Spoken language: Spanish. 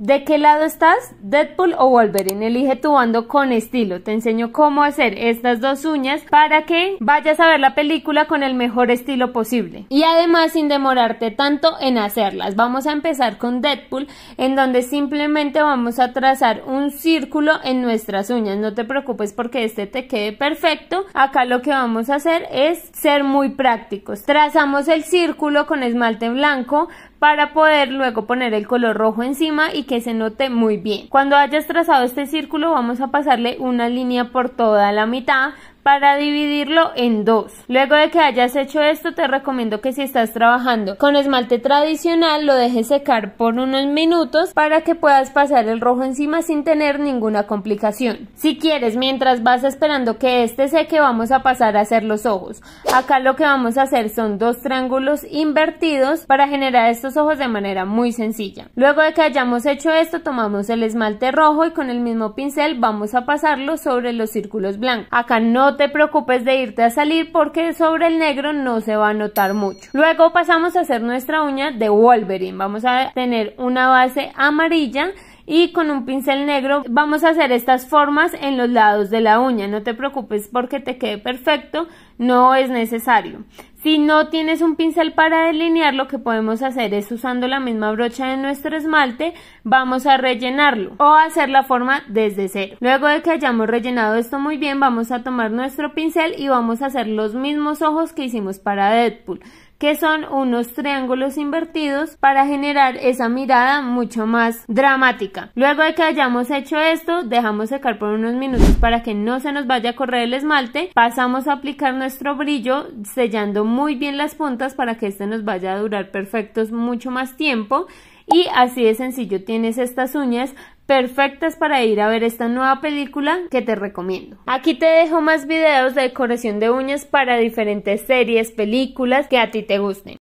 ¿De qué lado estás? Deadpool o Wolverine. Elige tu bando con estilo. Te enseño cómo hacer estas dos uñas para que vayas a ver la película con el mejor estilo posible. Y además sin demorarte tanto en hacerlas. Vamos a empezar con Deadpool en donde simplemente vamos a trazar un círculo en nuestras uñas. No te preocupes porque este te quede perfecto. Acá lo que vamos a hacer es ser muy prácticos. Trazamos el círculo con esmalte blanco para poder luego poner el color rojo encima y que se note muy bien. Cuando hayas trazado este círculo vamos a pasarle una línea por toda la mitad para dividirlo en dos. Luego de que hayas hecho esto, te recomiendo que si estás trabajando con esmalte tradicional, lo dejes secar por unos minutos para que puedas pasar el rojo encima sin tener ninguna complicación. Si quieres, mientras vas esperando que este seque, vamos a pasar a hacer los ojos. Acá lo que vamos a hacer son dos triángulos invertidos para generar estos ojos de manera muy sencilla. Luego de que hayamos hecho esto, tomamos el esmalte rojo y con el mismo pincel vamos a pasarlo sobre los círculos blancos. Acá no no te preocupes de irte a salir porque sobre el negro no se va a notar mucho. Luego pasamos a hacer nuestra uña de Wolverine. Vamos a tener una base amarilla y con un pincel negro vamos a hacer estas formas en los lados de la uña. No te preocupes porque te quede perfecto, no es necesario. Si no tienes un pincel para delinear, lo que podemos hacer es usando la misma brocha de nuestro esmalte, vamos a rellenarlo o hacer la forma desde cero. Luego de que hayamos rellenado esto muy bien, vamos a tomar nuestro pincel y vamos a hacer los mismos ojos que hicimos para Deadpool que son unos triángulos invertidos para generar esa mirada mucho más dramática. Luego de que hayamos hecho esto, dejamos secar por unos minutos para que no se nos vaya a correr el esmalte, pasamos a aplicar nuestro brillo sellando muy bien las puntas para que este nos vaya a durar perfectos mucho más tiempo y así de sencillo tienes estas uñas perfectas para ir a ver esta nueva película que te recomiendo. Aquí te dejo más videos de decoración de uñas para diferentes series, películas que a ti te gusten.